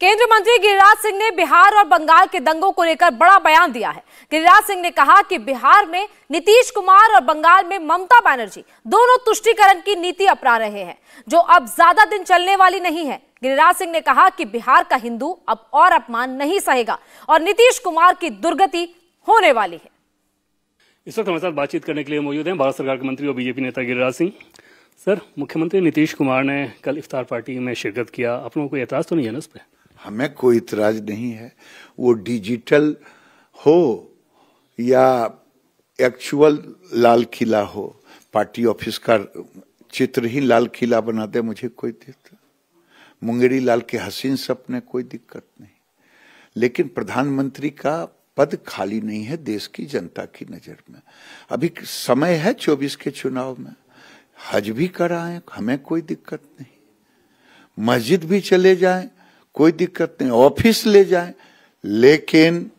केंद्रीय मंत्री गिरिराज सिंह ने बिहार और बंगाल के दंगों को लेकर बड़ा बयान दिया है गिरिराज सिंह ने कहा कि बिहार में नीतीश कुमार और बंगाल में ममता बनर्जी दोनों तुष्टिकरण की नीति अपना रहे हैं जो अब ज्यादा दिन चलने वाली नहीं है गिरिराज सिंह ने कहा कि बिहार का हिंदू अब और अपमान नहीं सहेगा और नीतीश कुमार की दुर्गति होने वाली है इस वक्त हमारे साथ बातचीत करने के लिए मौजूद है भारत सरकार के मंत्री और बीजेपी नेता गिरिराज सिंह सर मुख्यमंत्री नीतीश कुमार ने कल इफ्तार पार्टी में शिरकत किया आप लोगों को एतराज तो नहीं है ना उस पर हमें कोई इतराज नहीं है वो डिजिटल हो या एक्चुअल लाल किला हो पार्टी ऑफिस का चित्र ही लाल किला बना दे मुझे कोई दिक्कत मुंगेरी लाल के हसीन सपने कोई दिक्कत नहीं लेकिन प्रधानमंत्री का पद खाली नहीं है देश की जनता की नज़र में अभी समय है चौबीस के चुनाव में हज भी कराएं हमें कोई दिक्कत नहीं मस्जिद भी चले जाएं कोई दिक्कत नहीं ऑफिस ले जाए लेकिन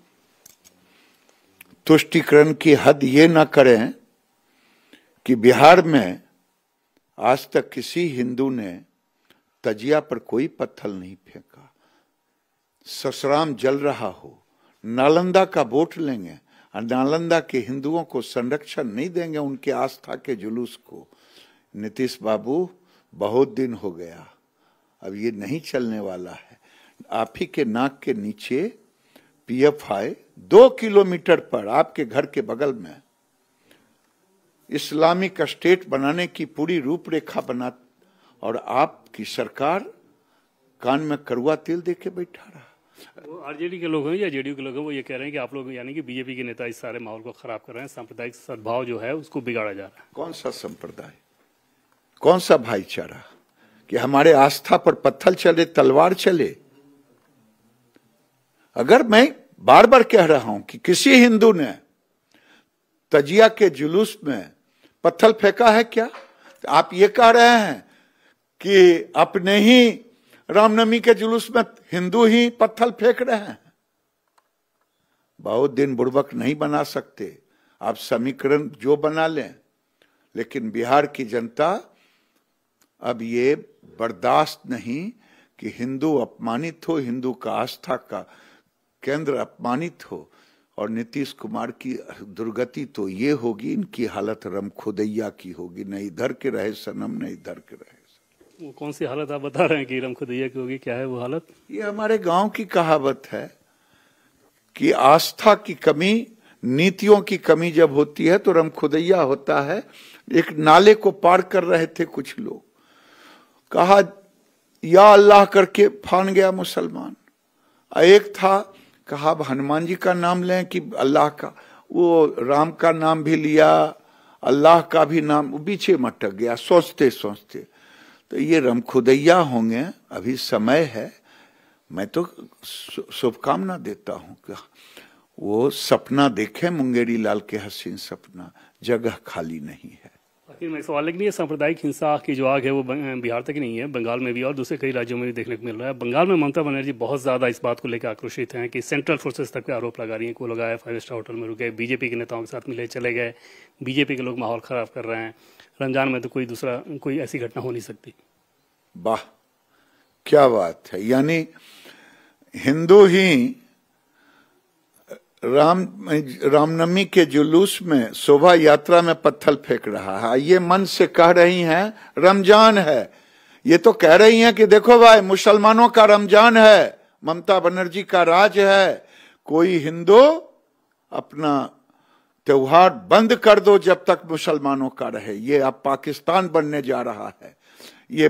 तुष्टिकरण की हद ये ना करें कि बिहार में आज तक किसी हिंदू ने तजिया पर कोई पत्थर नहीं फेंका ससराम जल रहा हो नालंदा का वोट लेंगे और नालंदा के हिंदुओं को संरक्षण नहीं देंगे उनके आस्था के जुलूस को नीतीश बाबू बहुत दिन हो गया अब ये नहीं चलने वाला है आप ही के नाक के नीचे पीएफआई दो किलोमीटर पर आपके घर के बगल में इस्लामिक स्टेट बनाने की पूरी रूपरेखा बना और आपकी सरकार कान में करुआ तेल दे के बैठा रहा वो आरजेडी के लोग हैं या जेडीयू के लोग हैं वो ये कह रहे हैं कि आप लोग यानी कि बीजेपी के नेता इस सारे माहौल को खराब कर रहे हैं सांप्रदायिक सद्भाव जो है उसको बिगाड़ा जा रहा है कौन सा संप्रदाय कौन सा भाईचारा कि हमारे आस्था पर पत्थर चले तलवार चले अगर मैं बार बार कह रहा हूं कि किसी हिंदू ने तजिया के जुलूस में पत्थर फेंका है क्या आप ये कह रहे हैं कि अपने ही रामनवमी के जुलूस में हिंदू ही पत्थर फेंक रहे हैं बहुत दिन बुड़बक नहीं बना सकते आप समीकरण जो बना लें लेकिन बिहार की जनता अब ये बर्दाश्त नहीं कि हिंदू अपमानित हो हिंदू का आस्था का केंद्र अपमानित हो और नीतीश कुमार की दुर्गति तो ये होगी इनकी हालत रम खुदैया की होगी नहीं इधर के रहे सनम नहीं इधर के रहे वो कौन सी हालत आप बता रहे हैं कि रम खुदैया की होगी क्या है वो हालत ये हमारे गांव की कहावत है कि आस्था की कमी नीतियों की कमी जब होती है तो रम खुदैया होता है एक नाले को पार कर रहे थे कुछ लोग कहा या अल्लाह करके फान गया मुसलमान एक था कहा अब हनुमान जी का नाम लें कि अल्लाह का वो राम का नाम भी लिया अल्लाह का भी नाम पीछे मटक गया सोचते सोचते तो ये रम खुदैया होंगे अभी समय है मैं तो शुभकामना देता हूँ क्या वो सपना देखे मुंगेरी लाल के हसीन सपना जगह खाली नहीं है में सवाल लेकिन ये सांप्रदायिक हिंसा की जो आग है वो बिहार तक ही नहीं है बंगाल में भी और दूसरे कई राज्यों में भी देखने को मिल रहा है बंगाल में ममता बनर्जी बहुत ज़्यादा इस बात को लेकर आक्रोशित हैं कि सेंट्रल फोर्सेज तक के आरोप लगा रही हैं को लगाया फाइव स्टार होटल में रुके बीजेपी के नेताओं के साथ मिले चले गए बीजेपी के लोग माहौल ख़राब कर रहे हैं रमजान में तो कोई दूसरा कोई ऐसी घटना हो नहीं सकती वाह क्या बात है यानी हिंदू ही राम रामनवमी के जुलूस में शोभा यात्रा में पत्थर फेंक रहा है ये मन से कह रही हैं रमजान है ये तो कह रही हैं कि देखो भाई मुसलमानों का रमजान है ममता बनर्जी का राज है कोई हिंदू अपना त्योहार बंद कर दो जब तक मुसलमानों का रहे ये अब पाकिस्तान बनने जा रहा है ये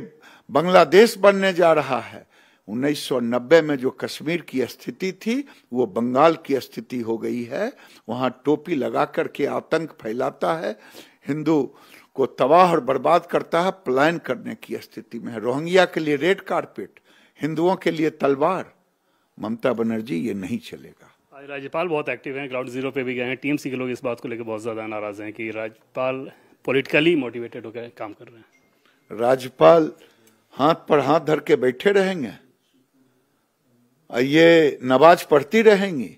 बांग्लादेश बनने जा रहा है 1990 में जो कश्मीर की स्थिति थी वो बंगाल की स्थिति हो गई है वहाँ टोपी लगा करके आतंक फैलाता है हिंदू को तबाह और बर्बाद करता है पलायन करने की स्थिति में है रोहिंग्या के लिए रेड कारपेट हिंदुओं के लिए तलवार ममता बनर्जी ये नहीं चलेगा राज्यपाल बहुत एक्टिव हैं ग्राउंड जीरो पे भी गए हैं टीएमसी के लोग इस बात को लेकर बहुत ज़्यादा नाराज़ हैं कि राज्यपाल पॉलिटिकली मोटिवेटेड होकर काम कर रहे हैं राज्यपाल हाथ पर हाथ धर के बैठे रहेंगे ये नमाज पढ़ती रहेंगी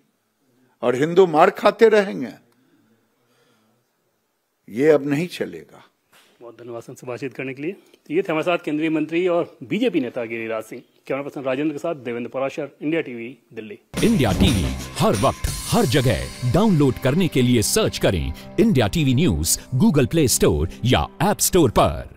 और हिंदू मार खाते रहेंगे ये अब नहीं चलेगा बहुत धन्यवाद उनसे बातचीत करने के लिए तो ये थे हमारे साथ केंद्रीय मंत्री और बीजेपी नेता गिरिराज सिंह कैमरा पर्सन राजेंद्र के साथ Devendra Parashar India TV Delhi India TV हर वक्त हर जगह डाउनलोड करने के लिए सर्च करें India TV news Google Play Store या एप स्टोर पर